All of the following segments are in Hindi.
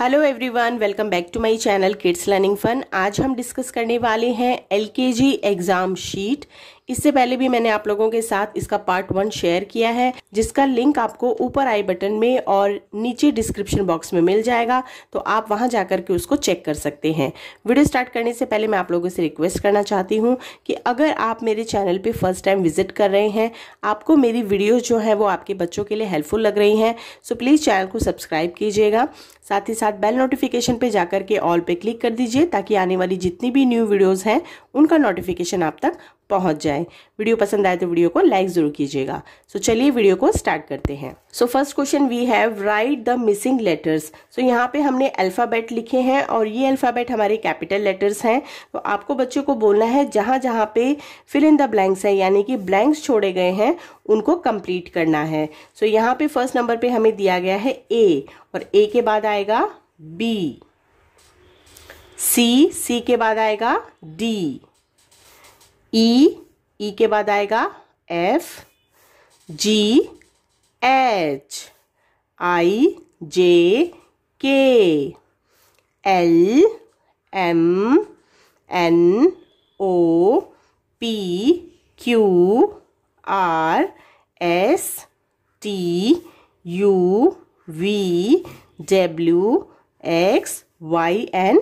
Hello everyone welcome back to my channel kids learning fun आज हम डिस्कस करने वाले हैं एलकेजी एग्ज़ाम शीट इससे पहले भी मैंने आप लोगों के साथ इसका पार्ट वन शेयर किया है जिसका लिंक आपको ऊपर आई बटन में और नीचे डिस्क्रिप्शन बॉक्स में मिल जाएगा तो आप वहां जाकर के उसको चेक कर सकते हैं वीडियो स्टार्ट करने से पहले मैं आप लोगों से रिक्वेस्ट करना चाहती हूँ कि अगर आप मेरे चैनल पर फर्स्ट टाइम विजिट कर रहे हैं आपको मेरी वीडियोज जो है वो आपके बच्चों के लिए हेल्पफुल लग रही हैं सो प्लीज़ चैनल को सब्सक्राइब कीजिएगा साथ ही साथ बेल नोटिफिकेशन पे जाकर के ऑल पे क्लिक कर दीजिए ताकि आने वाली जितनी भी न्यू वीडियोज हैं उनका नोटिफिकेशन आप तक पहुंच जाए वीडियो पसंद आए तो वीडियो को लाइक जरूर कीजिएगा सो so, चलिए वीडियो को स्टार्ट करते हैं so first question we have write the missing letters so यहाँ पे हमने अल्फ़ाबेट लिखे हैं और ये अल्फ़ाबेट हमारे कैपिटल लेटर्स हैं तो आपको बच्चों को बोलना है जहाँ जहाँ पे फिल इन द ब्लैंक्स है यानी कि ब्लैंक्स छोड़े गए हैं उनको कंप्लीट करना है सो so, यहाँ पे फर्स्ट नंबर पे हमें दिया गया है ए और ए के बाद आएगा बी सी सी के बाद आएगा D E e, E e के बाद आएगा F G H I J K L M N O P Q R S T U V W X Y and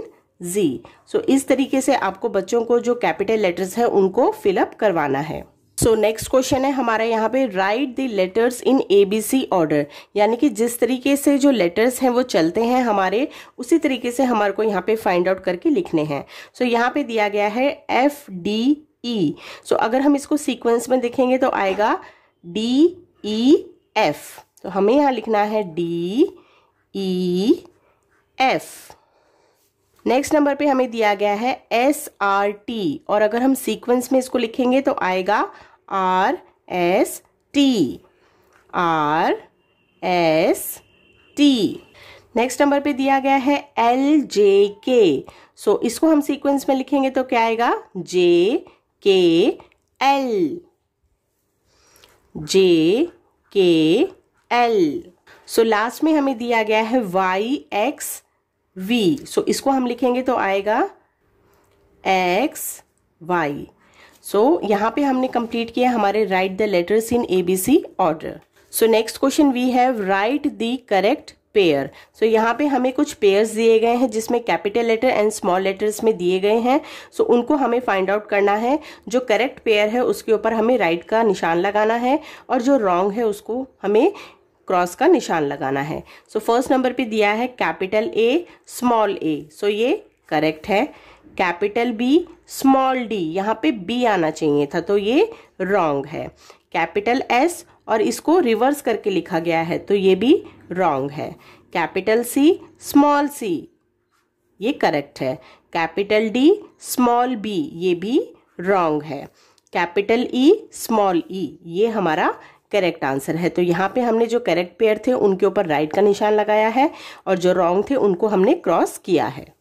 Z so so, इस तरीके से आपको बच्चों को जो कैपिटल लेटर्स है उनको फिलअप करवाना है सो नेक्स्ट क्वेश्चन है हमारा यहाँ पे write the letters in A B C order यानी कि जिस तरीके से जो लेटर्स हैं वो चलते हैं हमारे उसी तरीके से हमारे को यहाँ पे फाइंड आउट करके लिखने हैं सो so, यहाँ पे दिया गया है एफ डी ई सो अगर हम इसको सीक्वेंस में देखेंगे तो आएगा डी ई एफ तो हमें यहाँ लिखना है D E F next number पे हमें दिया गया है एस आर टी और अगर हम सीक्वेंस में इसको लिखेंगे तो आएगा R S T R S T next number पे दिया गया है एल जे के सो इसको हम सीक्वेंस में लिखेंगे तो क्या आएगा जे K L J K L so last में हमें दिया गया है Y X V so so, इसको हम लिखेंगे तो आएगा एक्स वाई सो यहाँ पे हमने कंप्लीट किया हमारे write the letters in A B C order so next question we have write the correct pair so यहाँ पे हमें कुछ पेयर्स दिए गए हैं जिसमें capital letter and small letters में दिए गए हैं सो so, उनको हमें फाइंड आउट करना है जो करेक्ट पेयर है उसके ऊपर हमें राइट right का निशान लगाना है और जो रॉन्ग है उसको हमें क्रॉस का निशान लगाना है सो फर्स्ट नंबर पे दिया है कैपिटल ए स्मॉल ए सो ये करेक्ट है कैपिटल बी स्मॉल डी यहाँ पे बी आना चाहिए था तो ये रॉन्ग है कैपिटल एस और इसको रिवर्स करके लिखा गया है तो ये भी रॉन्ग है कैपिटल सी स्मॉल सी ये करेक्ट है कैपिटल डी स्मॉल बी ये भी रॉन्ग है कैपिटल ई स्मॉल ई ये हमारा करेक्ट आंसर है तो यहाँ पे हमने जो करेक्ट पेयर थे उनके ऊपर राइट का निशान लगाया है और जो रॉन्ग थे उनको हमने क्रॉस किया है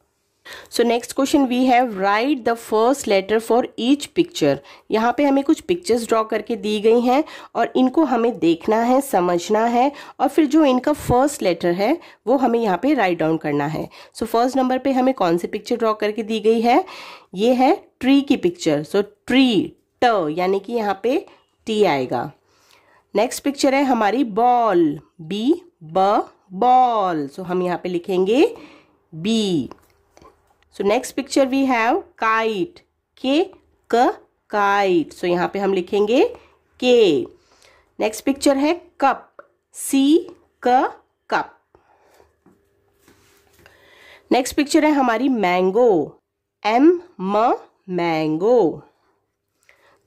so next question we have write the first letter for each picture यहाँ पे हमें कुछ पिक्चर्स ड्रॉ करके दी गई हैं और इनको हमें देखना है समझना है और फिर जो इनका फर्स्ट लेटर है वो हमें यहाँ पे राइट डाउन करना है सो फर्स्ट नंबर पे हमें कौन सी पिक्चर ड्रॉ करके दी गई है ये है ट्री की पिक्चर सो ट्री ट यानी कि यहाँ पे टी आएगा नेक्स्ट पिक्चर है हमारी बॉल बी ब बॉल सो हम यहाँ पे लिखेंगे B so next picture we have kite K क काइट सो यहाँ पे हम लिखेंगे के नेक्स्ट पिक्चर है कप सी क कप नेक्स्ट पिक्चर है हमारी मैंगो एम म मैंगो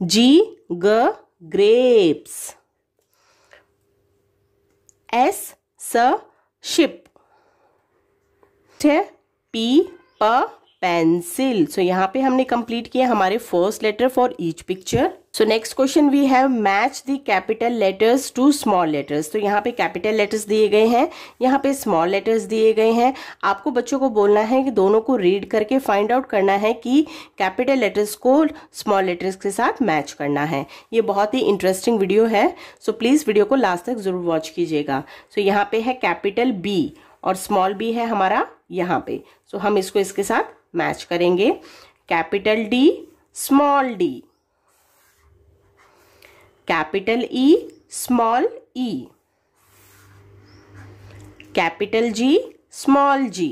जी ग grapes S S ship. T P P pencil so यहाँ पे हमने कंप्लीट किया हमारे first letter for each picture so next question we have match the capital letters to small letters तो यहाँ पे कैपिटल लेटर्स दिए गए हैं यहाँ पे स्मॉल लेटर्स दिए गए हैं आपको बच्चों को बोलना है कि दोनों को रीड करके फाइंड आउट करना है कि कैपिटल लेटर्स को स्मॉल लेटर्स के साथ मैच करना है ये बहुत ही इंटरेस्टिंग वीडियो है सो so, प्लीज़ वीडियो को लास्ट तक ज़रूर वॉच कीजिएगा सो so, यहाँ पे है कैपिटल बी और स्मॉल बी है हमारा यहाँ पे सो so, हम इसको इसके साथ मैच करेंगे capital D small D capital E small E capital G small G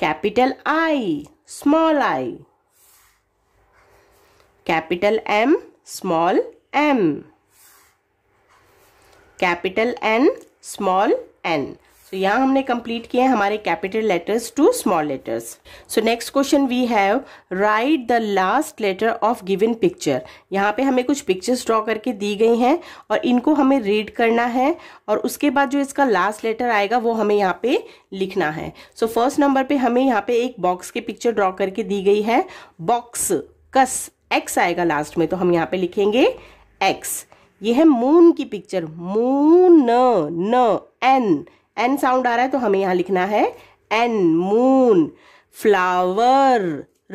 capital I small I capital M small M capital N small N so so, यहाँ हमने कंप्लीट किए हैं हमारे capital letters to small letters so next question we have write the last letter of given picture यहाँ पे हमें कुछ पिक्चर्स ड्रॉ करके दी गई हैं और इनको हमें रीड करना है और उसके बाद जो इसका लास्ट लेटर आएगा वो हमें यहाँ पे लिखना है सो फर्स्ट नंबर पे हमें यहाँ पे एक बॉक्स की पिक्चर ड्रॉ करके दी गई है बॉक्स कस एक्स आएगा लास्ट में तो हम यहाँ पे लिखेंगे एक्स ये है मून की पिक्चर मून न एन एन साउंड आ रहा है तो हमें यहाँ लिखना है एन मून फ्लावर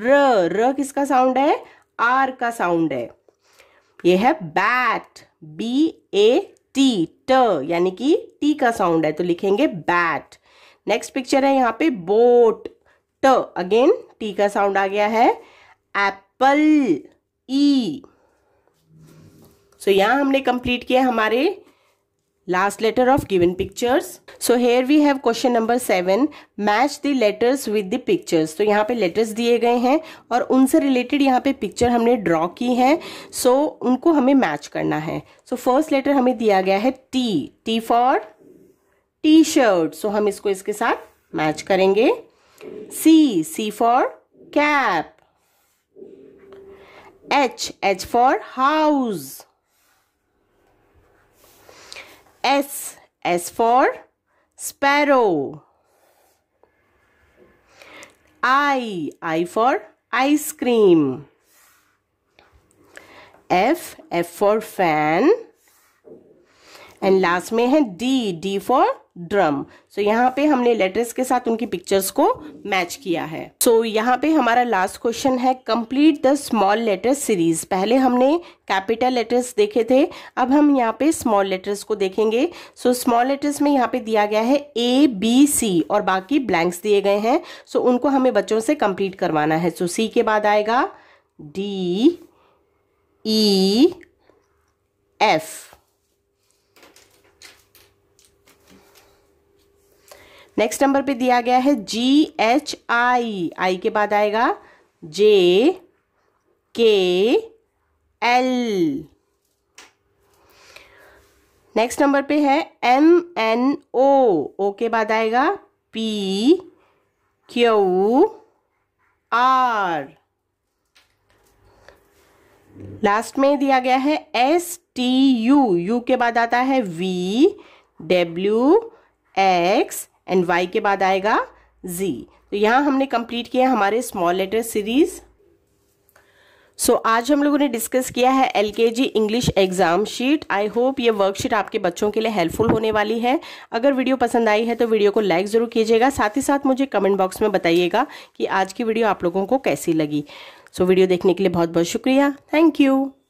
र र किसका साउंड है आर का साउंड है ये है बैट बी ए टी ट यानी कि टी का साउंड है तो लिखेंगे बैट नेक्स्ट पिक्चर है यहाँ पे बोट ट अगेन टी का साउंड आ गया है एप्पल ई सो यहाँ हमने कंप्लीट किया हमारे Last letter of given pictures. So here we have question number 7 Match the letters with the pictures. so yahan pe letters diye gaye hain aur unse related yahan pe picture humne draw ki hai So unko hame match karna hai So first letter hame diya gaya hai T. T for t-shirt so hum isko iske sath match karenge C. C for cap. H. H for house. S. S for sparrow. I. I for ice cream. F. F for fan. And last have D D for. Drum so so, यहाँ पे हमने लेटर्स के साथ उनकी पिक्चर्स को मैच किया है सो so, यहाँ पे हमारा लास्ट क्वेश्चन है complete the small letter series पहले हमने कैपिटल लेटर्स देखे थे अब हम यहाँ पे स्मॉल लेटर्स को देखेंगे सो स्मॉल लेटर्स में यहाँ पे दिया गया है ए बी सी और बाकी ब्लैंक्स दिए गए हैं सो so, उनको हमें बच्चों से कंप्लीट करवाना है सो so, सी के बाद आएगा D E F next number पे दिया गया है जी एच आई आई के बाद आएगा जे के एल नेक्स्ट नंबर पे है एम एन ओ ओ के बाद आएगा पी क्यू आर लास्ट में दिया गया है एस टी यू यू के बाद आता है V W X and Y के बाद आएगा जी तो यहाँ हमने कंप्लीट किया हमारे स्मॉल लेटर सीरीज सो आज हम लोगों ने डिस्कस किया है L K G English exam sheet I hope ये वर्कशीट आपके बच्चों के लिए हेल्पफुल होने वाली है अगर वीडियो पसंद आई है तो वीडियो को लाइक ज़रूर कीजिएगा साथ ही साथ मुझे कमेंट बॉक्स में बताइएगा कि आज की वीडियो आप लोगों को कैसी लगी सो so, वीडियो देखने के लिए बहुत बहुत शुक्रिया थैंक यू